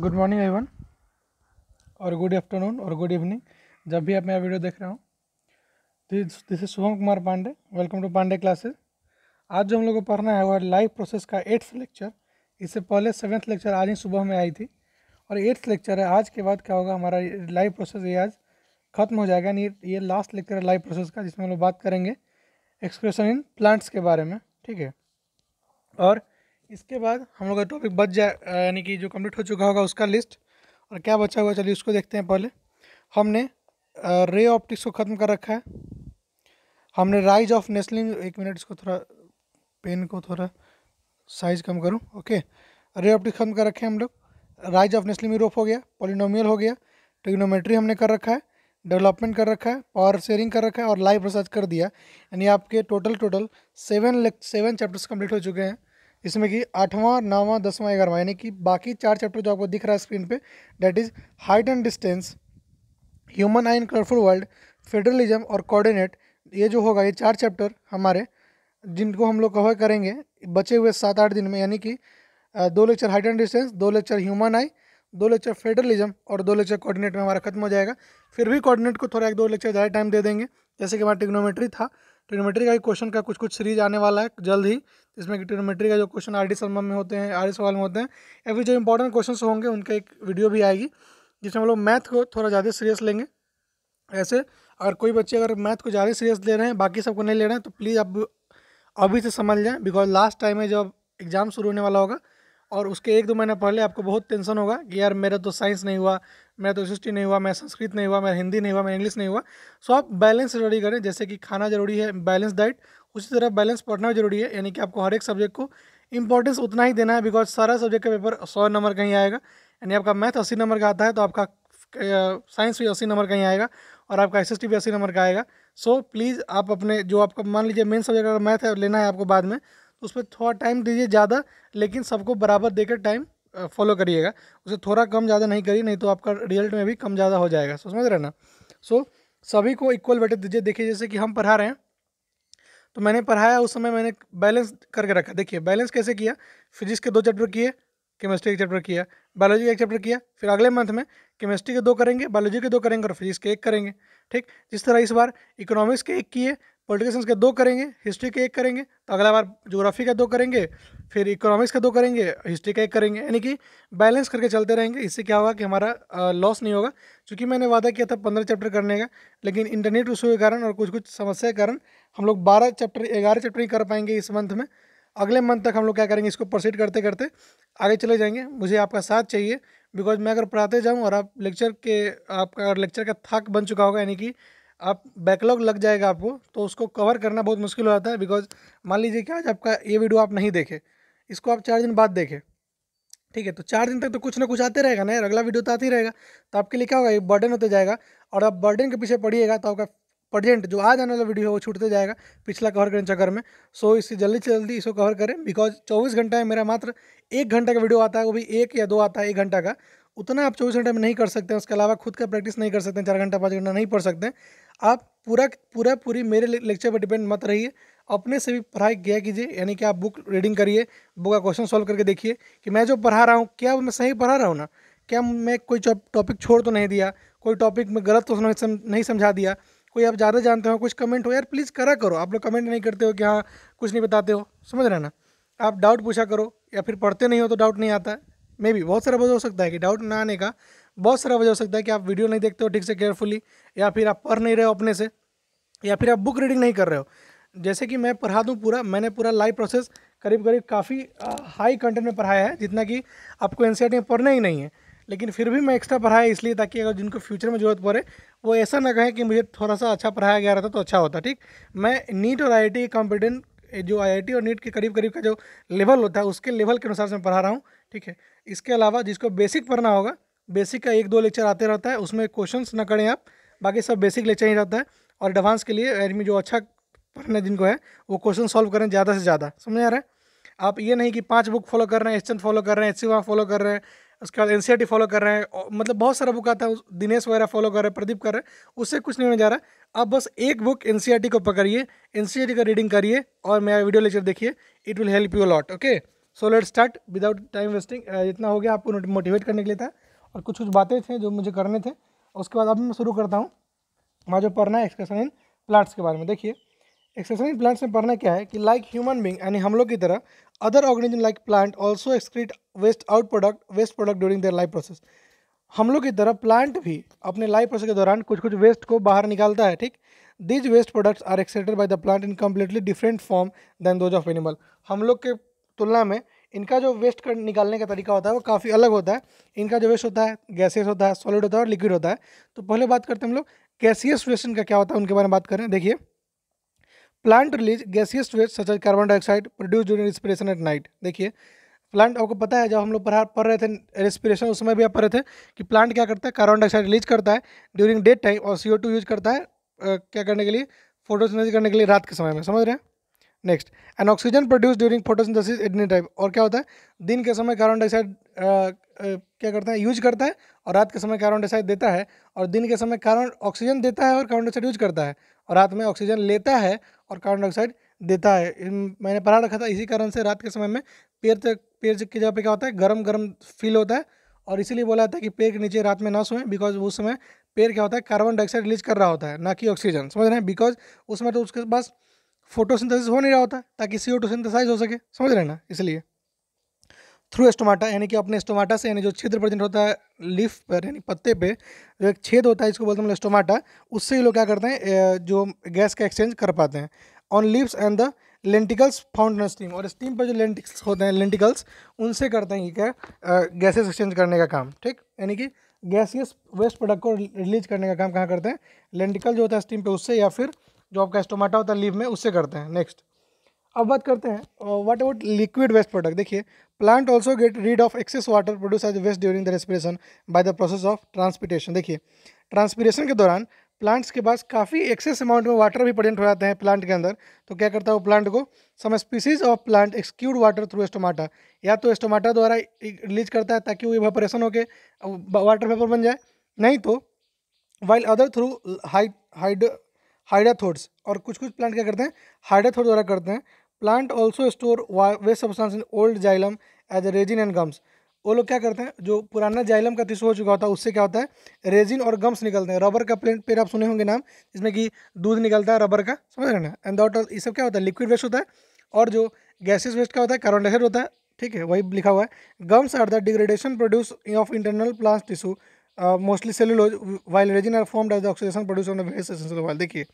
Good morning everyone और good afternoon और good evening जब भी आप मेरा वीडियो देख रहे हो this is Shubham Kumar Pandey welcome to Pandey classes आज जो हम लोग को पढ़ना है वह लाइव प्रोसेस का एट्थ लेक्चर इससे पहले सेवन्थ लेक्चर आज ही सुबह में आई थी और एट्थ लेक्चर है आज के बाद क्या होगा हमारा लाइव प्रोसेस ये आज ख़त्म हो जाएगा यानी ये लास्ट लेक्चर है लाइव प्रोसेस का जिसमें हम लोग बात करेंगे एक्सप्रेशन इन प्लांट्स के बारे में ठीक है और इसके बाद हम लोग का टॉपिक बच जाए यानी कि जो कम्प्लीट हो चुका होगा उसका लिस्ट और क्या बचा हुआ चलिए उसको देखते हैं पहले हमने रे ऑप्टिक्स को ख़त्म कर रखा है हमने राइज ऑफ नेस्लिंग एक मिनट इसको थोड़ा पेन को थोड़ा साइज कम करूँ ओके रे ऑप्टिक्स खत्म कर रखे हैं हम लोग राइज ऑफ नेस्लिंग यूरोप हो गया पोलिनोमियल हो गया टिग्नोमेट्री हमने कर रखा है डेवलपमेंट कर रखा है पावर शेयरिंग कर रखा है और लाइव रिसर्च कर दिया यानी आपके total total seven seven chapters complete हो चुके हैं इसमें कि आठवां नौवां दसवां ग्यारहवां यानी कि बाकी चार चैप्टर जो आपको दिख रहा है स्क्रीन पे that is height and distance human eye and colourful world federalism और कोऑर्डिनेट ये जो होगा ये चार चैप्टर हमारे जिनको हम लोग कवर करेंगे बचे हुए सात आठ दिन में यानी कि दो लेक्चर हाइट एंड डिस्टेंस दो लेक्चर ह्यूमन आई दो लेक्चर फेडरलिज्म और दो लेक्चर कोऑर्डिनेट में हमारा खत्म हो जाएगा फिर भी कोऑर्डिनेट को थोड़ा एक दो लेक्चर ज़्यादा टाइम दे देंगे जैसे कि हमारा टिग्नोमेट्री था ट्रिनोमेट्री का ही क्वेश्चन का कुछ कुछ सीरीज आने वाला है जल्द ही कि ट्रिनोमेट्री का जो क्वेश्चन आर डी शर्मा में होते हैं आर डी सवाल में होते हैं या फिर जो इंपॉर्टेंट क्वेश्चन होंगे उनका एक वीडियो भी आएगी जिसमें हम लोग मैथ को थोड़ा ज़्यादा सीरियस लेंगे ऐसे अगर कोई बच्चे अगर मैथ को ज़्यादा सीरियस ले रहे हैं बाकी सबको नहीं ले रहे हैं तो प्लीज़ आप अभी से समझ जाएँ बिकॉज लास्ट टाइम है जब एग्ज़ाम शुरू होने वाला होगा और उसके एक दो महीना पहले आपको बहुत टेंशन होगा कि यार मेरा तो साइंस नहीं हुआ मेरा तो हिस्ट्री नहीं हुआ मेरा संस्कृत नहीं हुआ मेरा हिंदी नहीं हुआ मेरा इंग्लिश नहीं हुआ सो आप बैलेंस स्टडी करें जैसे कि खाना जरूरी है बैलेंस डाइट उसी तरह बैलेंस पढ़ना जरूरी है यानी कि आपको हर एक सब्जेक्ट को इंपॉर्टेंस उतना ही देना है बिकॉज सारा सब्जेक्ट का पेपर सौ नंबर का ही आएगा यानी आपका मैथ अस्सी नंबर का आता है तो आपका साइंस भी अस्सी नंबर का ही आएगा और आपका एस भी अस्सी नंबर का आएगा सो so, प्लीज़ आप अपने जो आपका मान लीजिए मेन सब्जेक्ट अगर मैथ है लेना है आपको बाद में उस पर थोड़ा टाइम दीजिए ज़्यादा लेकिन सबको बराबर देकर टाइम फॉलो करिएगा उसे थोड़ा कम ज़्यादा नहीं करिए नहीं तो आपका रिजल्ट में भी कम ज़्यादा हो जाएगा सो समझ रहे ना सो so, सभी को इक्वल वेटेज दीजिए देखिए जैसे कि हम पढ़ा रहे हैं तो मैंने पढ़ाया उस समय मैंने बैलेंस करके रखा देखिए बैलेंस कैसे किया फिजिक्स के दो चैप्टर किए केमिस्ट्री एक चैप्टर किया बायोलॉजी का एक चैप्टर किया फिर अगले मंथ में केमिस्ट्री के दो करेंगे बायोलॉजी के दो करेंगे और फिजिक्स के एक करेंगे ठीक जिस तरह इस बार इकोनॉमिक्स के एक किए पोलिटिकल साइंस के दो करेंगे हिस्ट्री के एक करेंगे तो अगला बार जोग्राफी का दो करेंगे फिर इकोनॉमिक्स का दो करेंगे हिस्ट्री का एक करेंगे यानी कि बैलेंस करके चलते रहेंगे इससे क्या होगा कि हमारा लॉस नहीं होगा क्योंकि मैंने वादा किया था पंद्रह चैप्टर करने का लेकिन इंटरनेट इशू के कारण और कुछ कुछ समस्या के कारण हम लोग बारह चैप्टर ग्यारह चैप्टर ही कर पाएंगे इस मंथ में अगले मंथ तक हम लोग क्या करेंगे इसको प्रोसीड करते करते आगे चले जाएंगे मुझे आपका साथ चाहिए बिकॉज मैं अगर पढ़ाते जाऊँ और आप लेक्चर के आपका लेक्चर का थक बन चुका होगा यानी कि आप बैकलॉग लग जाएगा आपको तो उसको कवर करना बहुत मुश्किल हो जाता है बिकॉज मान लीजिए कि आज आपका ये वीडियो आप नहीं देखे इसको आप चार दिन बाद देखें ठीक है तो चार दिन तक तो कुछ ना कुछ आते रहेगा ना अगला वीडियो तो आते ही रहेगा तो आपके लिए क्या होगा ये बर्डन होते जाएगा और आप बर्डन के पीछे पढ़िएगा तो आपका प्रजेंट जो आज आने वाला वीडियो है वो छूटते जाएगा पिछला कवर करने चक्कर में सो so, इससे जल्दी से जल्दी इसको कवर करें बिकॉज चौबीस घंटा है मेरा मात्र एक घंटे का वीडियो आता है वो भी एक या दो आता है एक घंटा का उतना आप चौबीस घंटे में नहीं कर सकते हैं उसके अलावा खुद का प्रैक्टिस नहीं कर सकते हैं चार घंटा पाँच घंटा नहीं पढ़ सकते हैं आप पूरा पूरा पूरी मेरे लेक्चर पर डिपेंड मत रहिए अपने से भी पढ़ाई किया कीजिए यानी कि आप बुक रीडिंग करिए बुक का क्वेश्चन सॉल्व करके देखिए कि मैं जो पढ़ा रहा हूँ क्या मैं सही पढ़ा रहा हूँ ना क्या मैं कोई टॉपिक छोड़ तो नहीं दिया कोई टॉपिक में गलत तो नहीं समझा दिया कोई आप ज़्यादा जानते हो कुछ कमेंट हो यार प्लीज़ करा करो आप लोग कमेंट नहीं करते हो कि हाँ कुछ नहीं बताते हो समझ रहे ना आप डाउट पूछा करो या फिर पढ़ते नहीं हो तो डाउट नहीं आता मे भी बहुत सारा वजह हो सकता है कि डाउट ना आने का बहुत सारा वजह हो सकता है कि आप वीडियो नहीं देखते हो ठीक से केयरफुली या फिर आप पढ़ नहीं रहे हो अपने से या फिर आप बुक रीडिंग नहीं कर रहे हो जैसे कि मैं पढ़ा दूँ पूरा मैंने पूरा लाइव प्रोसेस करीब करीब काफ़ी हाई कंटेंट में पढ़ाया है जितना कि आपको एन में पढ़ना ही नहीं है लेकिन फिर भी मैं एक्स्ट्रा पढ़ाया इसलिए ताकि अगर जिनको फ्यूचर में ज़रूरत पड़े वो ऐसा ना कहें कि मुझे थोड़ा सा अच्छा पढ़ाया गया रहता तो अच्छा होता ठीक मैं नीट और आई आई कॉम्पिटेंट जो आई और नीट के करीब करीब का जो लेवल होता है उसके लेवल के अनुसार से मैं पढ़ा रहा हूँ ठीक है इसके अलावा जिसको बेसिक पढ़ना होगा बेसिक का एक दो लेक्चर आते रहता है उसमें क्वेश्चंस ना करें आप बाकी सब बेसिक लेक्चर ही रहता है और एडवांस के लिए आदमी जो अच्छा पढ़ना जिनको है वो क्वेश्चन सॉल्व करें ज़्यादा से ज़्यादा समझ आ रहा है आप ये नहीं कि पांच बुक फॉलो कर रहे हैं एस फॉलो कर रहे हैं एच फॉलो कर रहे हैं उसके बाद एन फॉलो कर रहे हैं मतलब बहुत सारा बुक आता है दिनेश वगैरह फॉलो कर रहे हैं प्रदीप कर रहे हैं उससे कुछ नहीं होने जा रहा आप बस एक बुक एन को पकड़िए एन का रीडिंग करिए और मेरा वीडियो लेक्चर देखिए it will help you lot okay so let start without time wasting जितना हो गया आपको मोटिवेट करने के लिए था और कुछ कुछ बातें थे जो मुझे करने थे उसके बाद अब मैं शुरू करता हूँ हमारा जो पढ़ना है एक्सकेशन इन प्लांट्स के बारे में देखिए एक्सकर्सन इन प्लांट्स में पढ़ना क्या है कि लाइक ह्यूमन बींग यानी हम लोग की तरह other organism like plant also excrete waste out product waste product during their life process हम लोग की तरह प्लांट भी अपने लाइफ प्रोसेस के दौरान कुछ कुछ वेस्ट को बाहर निकालता है ठीक these waste products are excreted by the plant in completely different form than those of animal हम लोग के तुलना में इनका जो वेस्ट कर निकालने का तरीका होता है वो काफ़ी अलग होता है इनका जो वेस्ट होता है गैसियस होता है सॉलिड होता है और लिक्विड होता है तो पहले बात करते हैं हम लोग गैसियस वेस्ट इनका क्या होता है उनके बारे में बात करें देखिए plant release gaseous waste such carbon dioxide produce during respiration at night देखिए प्लांट आपको पता है जब हम लोग पढ़ा पढ़ रहे थे रेस्पिरेशन उस समय भी आप पढ़ रहे थे कि प्लांट क्या करता है कार्बन डाइऑक्साइड रिलीज करता है ड्यूरिंग डे टाइम और सी यूज करता है क्या करने के लिए फोटोसिंथेसिस करने के लिए रात के समय में समझ रहे हैं next and oxygen produce during photosynthesis एडनी टाइप और क्या होता है दिन के समय कार्बन डाइऑक्साइड क्या करता है यूज करता है और रात के समय कार्बन डाइऑक्साइड देता है और दिन के समय कार्बन ऑक्सीजन देता है और कार्बन डाइऑक्साइड यूज करता है और रात में ऑक्सीजन लेता है और कार्बन डाइऑक्साइड देता है मैंने पढ़ा रखा था इसी कारण से रात के समय में पेड़ तक पेड़ की जगह पर क्या होता है गर्म गर्म फील होता है और इसीलिए बोला जाता है कि पेड़ के नीचे रात में ना सोएं बिकॉज उस समय पेड़ क्या होता है कार्बन डाइऑक्साइड रिलीज कर रहा होता है ना कि ऑक्सीजन समझ रहे हैं बिकॉज उस समय तो उसके पास फोटोसिंथेसिस हो नहीं रहा होता ताकि सी टू सिंथेसाइज हो सके समझ रहे ना इसलिए थ्रू एस्टोमाटा यानी कि अपने स्टोमाटा से यानी जो छिद्र प्रजेंट होता है लीफ पर यानी पत्ते पे जो एक छेद होता है इसको बोलते हैं स्टोमाटा उससे ही लोग क्या करते हैं जो गैस का एक्सचेंज कर पाते हैं on leaves and the lenticels found stem और स्टीम पर जो लेंटिक्स होते हैं लेंटिकल्स उनसे करते हैं क्या गैसेस एक्सचेंज करने का काम ठीक यानी कि गैसियस वेस्ट प्रोडक्ट को रिलीज करने का काम कहाँ करते हैं लेंटिकल जो होता है स्टीम पे उससे या फिर जो आपका स्टोमाटा होता है लीव में उससे करते हैं नेक्स्ट अब बात करते हैं what about liquid waste product देखिए plant also get rid of excess water produce as waste during the respiration by the process of transpiration देखिए ट्रांसपिटेशन के दौरान प्लांट्स के पास काफ़ी एक्सेस अमाउंट में वाटर भी प्रेजेंट हो जाते हैं प्लांट के अंदर तो क्या करता है वो प्लांट को some species of plant exude water through stomata या तो एस्टोमाटा द्वारा रिलीज करता है ताकि वो वेपरेशन होकर वाटर वेपर बन जाए नहीं तो वाइल अदर थ्रू हाइड हाइडाथोड्स और कुछ कुछ प्लांट क्या करते हैं हाइड्राथोड द्वारा करते हैं प्लांट ऑल्सो स्टोर वे substance in old xylem as resin and gums वो लोग क्या करते हैं जो पुराना जाइलम का टिश्यू हो चुका होता है उससे क्या होता है रेजिन और गम्स निकलते हैं रबर का प्लेट पेड़ आप सुने होंगे नाम जिसमें कि दूध निकलता है रबर का समझ रहे ना एंड दॉट ये सब क्या होता है लिक्विड वेस्ट होता है और जो गैसेज वेस्ट का होता है कार्बन डाइऑक्साइड होता है ठीक है वही लिखा हुआ है gums are the degradation produce of internal plant tissue mostly cellulose while resin are form dies oxidation produce on various essential oil देखिए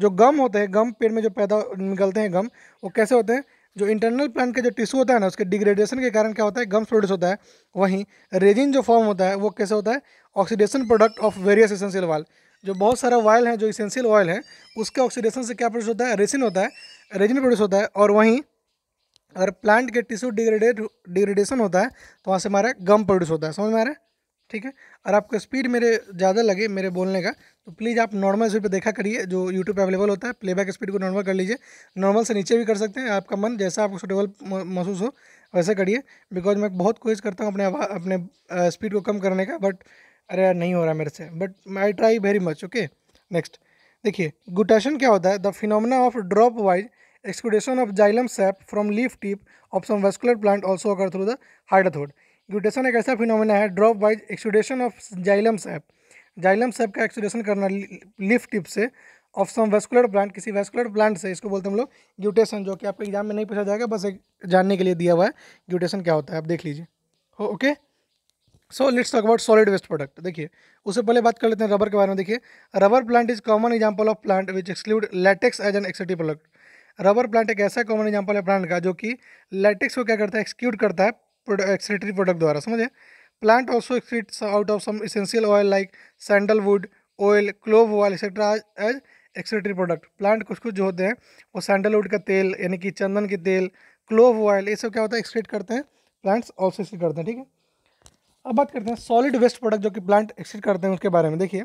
जो गम होते हैं गम पेड़ में जो पैदा निकलते हैं गम वो कैसे होते हैं जो इंटरनल प्लांट के जो टिश्यू होता है ना उसके डिग्रेडेशन के कारण क्या होता है गम्स प्रोड्यूस होता है वहीं रेजिन जो फॉर्म होता है वो कैसे होता है oxidation product of various essential oil जो बहुत सारा ऑयल है जो इसेंशियल ऑयल है उसके ऑक्सीडेशन से क्या प्रोड्यूस होता है रेसिन होता है रेजिन प्रोड्यूस होता है और वहीं अगर प्लांट के टिश्यू डिग्रेडेड डिग्रेडेशन होता है तो वहाँ से हमारा गम प्रोड्यूस होता है समझ में आ रहा है ठीक है और आपको स्पीड मेरे ज़्यादा लगे मेरे बोलने का तो प्लीज़ आप नॉर्मल स्पीड पे देखा करिए जो यूट्यूब पे अवेलेबल होता है प्लेबैक स्पीड को नॉर्मल कर लीजिए नॉर्मल से नीचे भी कर सकते हैं आपका मन जैसा आपको सुटेबल महसूस हो वैसे करिए बिकॉज मैं बहुत कोशिश करता हूँ अपने अपने स्पीड को कम करने का बट अरे यार नहीं हो रहा मेरे से but I try very much okay next देखिए गुटेशन क्या होता है the phenomena of drop wise exudation of xylem sap from leaf tip of some vascular plant also occur through the हाइड्रोथोड ग्यूटेशन एक ऐसा फिनोमेना है drop wise exudation of xylem sap xylem sap का exudation करना leaf tip से of some vascular plant किसी vascular plant से इसको बोलते हैं हम लोग ग्यूटेशन जो कि आपको एग्जाम में नहीं पूछा जाएगा बस एक जानने के लिए दिया हुआ है ग्यूटेशन क्या होता है आप देख लीजिए हो okay so let's talk about solid waste product देखिए उससे पहले बात कर लेते हैं रबर के बारे में देखिए rubber plant is common example of plant which exclude latex as an excretive product rubber plant एक ऐसा कॉमन एग्जाम्पल है प्लांट का जो कि लेटेक्स को क्या करता है एक्सक्यूट करता है एक्सीटरी प्रोडक्ट द्वारा समझे plant also excretes out of some essential oil like sandalwood oil clove oil etcetera as excretory product plant कुछ कुछ जो होते हैं वो सैंडलवुड का तेल यानी कि चंदन के तेल क्लोव ऑयल ये सब क्या होता है एक्सक्रीट करते हैं प्लांट्स ऑल्सो एक्सक्रीट करते हैं ठीक है अब बात करते हैं सॉलिड वेस्ट प्रोडक्ट जो कि प्लांट एक्सक्रीट करते हैं उसके बारे में देखिए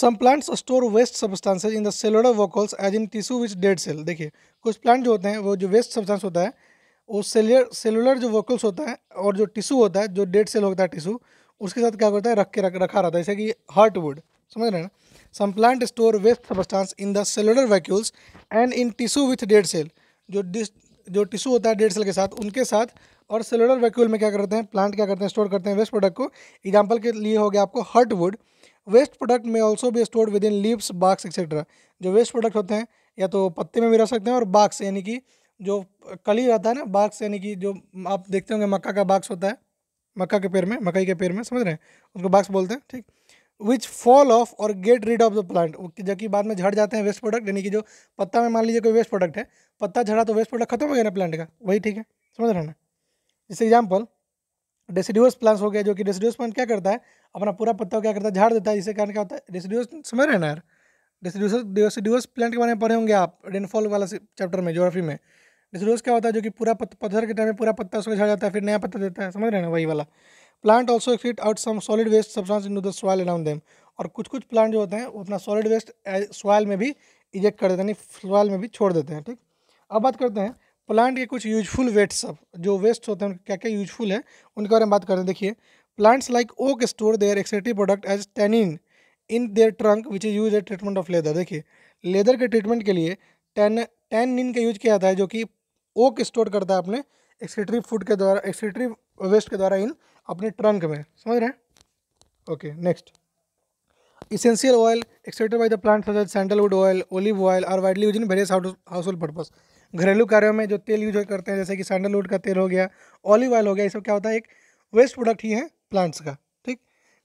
some plants store waste substances in the cellular vacuoles as in tissue which dead cell देखिए कुछ प्लांट जो होते हैं वो जो वेस्ट सब्सटेंस होता है वो सेलर सेलुलर जो वोकल्स होता है और जो टिशू होता है जो डेड सेल होता है टिशू उसके साथ क्या करता है रख के रख रखा रहता है जैसे कि हार्ट वुड समझ रहे हैं some plant store waste substance in the cellular vacuoles and in tissue with dead cell जो जो टिशू होता है डेड सेल के साथ उनके साथ और सेलुलर वैक्यूल में क्या करते हैं प्लांट क्या करते हैं स्टोर करते हैं वेस्ट प्रोडक्ट को एग्जाम्पल के लिए हो गया आपको हर्ट वुड वेस्ट प्रोडक्ट में ऑल्सो भी store within leaves barks etcetera जो वेस्ट प्रोडक्ट होते हैं या तो पत्ते में भी रह सकते हैं और बाक्स यानी कि जो कली रहता है ना बाक्स यानी कि जो आप देखते होंगे मक्का का बाक्स होता है मक्का के पेड़ में मकई के पेड़ में समझ रहे हैं उसको बाक्स बोलते हैं ठीक विच फॉल ऑफ और get rid of the plant जबकि बाद में झड़ जाते हैं वेस्ट प्रोडक्ट यानी कि जो पत्ता में मान लीजिए कोई वेस्ट प्रोडक्ट है पत्ता झड़ा तो वेस्ट प्रोडक्ट खत्म हो गया ना प्लांट का वही ठीक है समझ रहे हैं ना जैसे एग्जाम्पल डेसिड्यूस प्लांट्स हो गया जो कि डेसिड्यूस प्लांट क्या करता है अपना पूरा पत्ता क्या करता है झाड़ देता है जिसके कारण क्या होता है डेसिड्यूस समझ रहे हैं ना यार डेसिड्यूस डेसिड्यूस प्लांट के बारे में पढ़े होंगे आप रेनफॉल वाला चैप्टर में ज्योग्राफी में जैसे रोज़ क्या होता है जो कि पूरा पत्थर के टाइम में पूरा पत्ता उसमें झड़ जाता है फिर नया पत्ता देता है समझ रहे हैं ना वही वाला plant also excrete out some solid waste substance in the soil around them और कुछ कुछ प्लांट जो होते हैं वो अपना सॉलिड वेस्ट सॉयल में भी इजेक्ट कर देते हैं सॉयल में भी छोड़ देते हैं ठीक अब बात करते हैं प्लांट के कुछ यूजफुल वेट सब जो वेस्ट होते हैं क्या क्या यूजफुल है उनके बारे में बात करते हैं देखिए plants like oak store their excretive product as tannin in their trunk which is use a treatment of leather देखिए लेदर के ट्रीटमेंट के लिए टेन टेनिन का यूज किया जाता है जो कि ओक स्टोर करता है अपने एक्सीटरी फूड के द्वारा एक्सीटरी वेस्ट के द्वारा इन अपने ट्रंक में समझ रहे हैं okay next essential oil excreted by the plant sandalwood oil olive oil और widely use in various household purpose घरेलू कार्यों में जो तेल यूज करते हैं जैसे कि सैंडलवुड का तेल हो गया ऑलिव ऑयल हो गया ये सब क्या होता है एक वेस्ट प्रोडक्ट ही है प्लांट्स का ठीक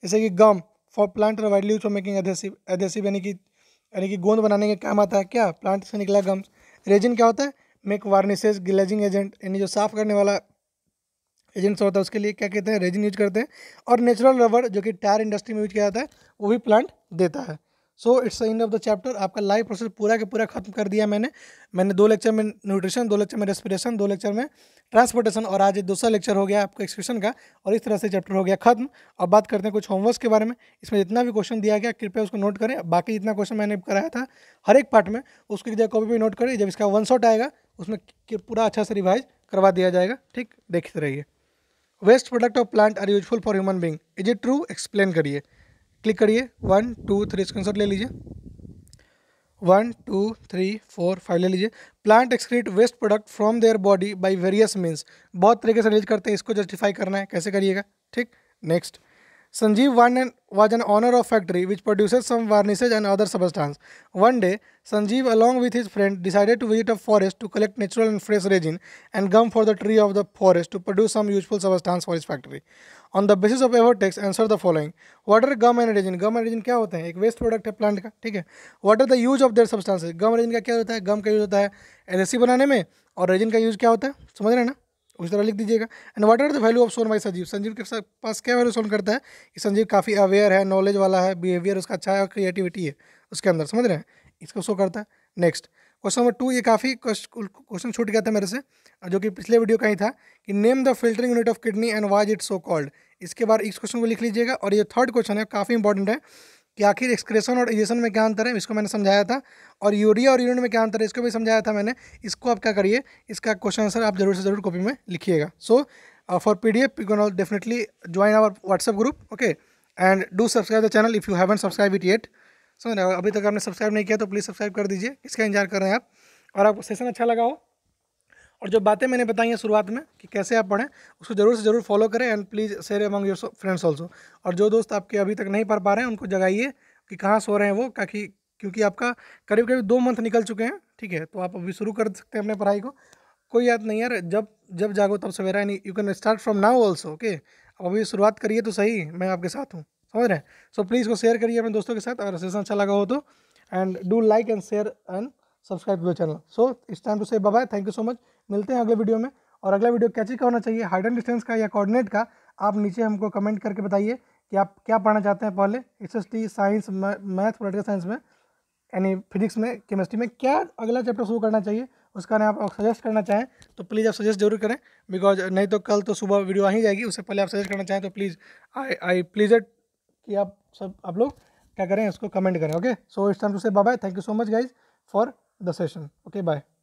जैसे कि गम फॉर प्लांट और widely use for making adhesive adhesive यानी कि यानी कि गोंद बनाने के काम आता है क्या प्लांट से निकला गम्स रेजिन क्या होता है मेक वार्निशेज ग्लेजिंग एजेंट यानी जो साफ़ करने वाला एजेंट्स होता है उसके लिए क्या कहते हैं रेजिन यूज करते हैं और नेचुरल रबर जो कि टायर इंडस्ट्री में यूज किया जाता है वो भी प्लांट देता है so it's end of the chapter आपका लाइव प्रोसेस पूरा के पूरा खत्म कर दिया मैंने मैंने दो लेक्चर में न्यूट्रिशन दो लेक्चर में रेस्पिरेशन दो लेक्चर में ट्रांसपोर्टेशन और आज दूसरा लेक्चर हो गया आपको एक्सप्रेशन का और इस तरह से चैप्टर हो गया खत्म अब बात करते हैं कुछ होमवर्क के बारे में इसमें जितना भी क्वेश्चन दिया गया कृपया उसको नोट करें बाकी जितना क्वेश्चन मैंने कराया था हर एक पार्ट में उसकी जगह कॉपी भी नोट करें जब इसका वन शॉट आएगा उसमें पूरा अच्छा से रिवाइज करवा दिया जाएगा ठीक देखते रहिए waste product of plant are useful for human being is it true explain करिए क्लिक करिए वन टू थ्री स्क्रीनशॉट ले लीजिए one two three four five ले लीजिए plant excrete waste product from their body by various means बहुत तरीके से release करते हैं इसको जस्टिफाई करना है कैसे करिएगा ठीक next Sanjeev won an, was an owner of factory which produces some varnishes and other substance. One day, Sanjeev along with his friend decided to visit a forest to collect natural and fresh resin and gum for the tree of the forest to produce some useful substance for his factory. On the basis of ever text, answer the following. What are gum and resin? Gum and resin क्या होते हैं एक waste product है plant का ठीक है What are the use of their substances? Gum resin का क्या होता है गम का यूज होता है एल बनाने में और रेजिन का यूज क्या होता है समझ रहे हैं ना उस तरह लिख दीजिएगा and what are the value of सोन बाई संजीव संजीव के पास क्या वैल्यू सोन करता है कि संजीव काफ़ी अवेयर है नॉलेज वाला है बिहेवियर उसका अच्छा है और क्रिएटिविटी है उसके अंदर समझ रहे हैं इसको शो करता है नेक्स्ट क्वेश्चन नंबर टू ये काफ़ी क्वेश्चन छूट गया था मेरे से जो कि पिछले वीडियो का ही था कि name the filtering unit of kidney and was it so called इसके बाद इस क्वेश्चन को लिख लीजिएगा और ये थर्ड क्वेश्चन है काफ़ी इंपॉर्टेंट है कि आखिर एक्सक्रेशन और इजेशन में क्या अंतर है इसको मैंने समझाया था और यूरिया और यूरिन में क्या अंतर है इसको भी समझाया था मैंने इसको आप क्या करिए इसका क्वेश्चन आंसर आप जरूर से जरूर कॉपी में लिखिएगा so for P D F you can definitely join our WhatsApp group okay and do subscribe the channel if you haven't subscribe it yet समझ रहे अभी तक आपने सब्सक्राइब नहीं किया तो प्लीज़ सब्सक्राइब कर दीजिए इसका इंतजार कर रहे हैं आप और आपको सेशन अच्छा लगा हो और जो बातें मैंने बताई हैं शुरुआत में कि कैसे आप पढ़ें उसको ज़रूर से ज़रूर फॉलो करें and please share among your friends also और जो दोस्त आपके अभी तक नहीं पढ़ पा रहे हैं उनको जगाइए कि कहाँ सो रहे हैं वो ताकि क्योंकि आपका करीब करीब दो मंथ निकल चुके हैं ठीक है तो आप अभी शुरू कर सकते हैं अपने पढ़ाई को कोई याद नहीं यार जब जब जागो तब सवेरा यानी you can start from now also okay अब अभी शुरुआत करिए तो सही मैं आपके साथ हूँ समझ रहे हैं सो प्लीज़ को शेयर करिए अपने दोस्तों के साथ अगर सेशन अच्छा लगा हो तो and do like and share and subscribe to the channel so it's time to say bye thank you so much मिलते हैं अगले वीडियो में और अगला वीडियो कैची का होना चाहिए हाइड एंड डिस्टेंस का या कोऑर्डिनेट का आप नीचे हमको कमेंट करके बताइए कि आप क्या पढ़ना चाहते हैं पहले S S T science math political science में यानी फिजिक्स में केमिस्ट्री में क्या अगला चैप्टर शुरू करना चाहिए उसका ना आप सजेस्ट करना चाहें तो प्लीज़ आप सजेस्ट जरूर करें बिकॉज नहीं तो कल तो सुबह वीडियो आ ही जाएगी उससे पहले आप सजेस्ट करना चाहें तो please I I please it कि आप सब आप लोग क्या करें उसको कमेंट करें okay so it's time to say bye bye thank you so much guys for the session okay bye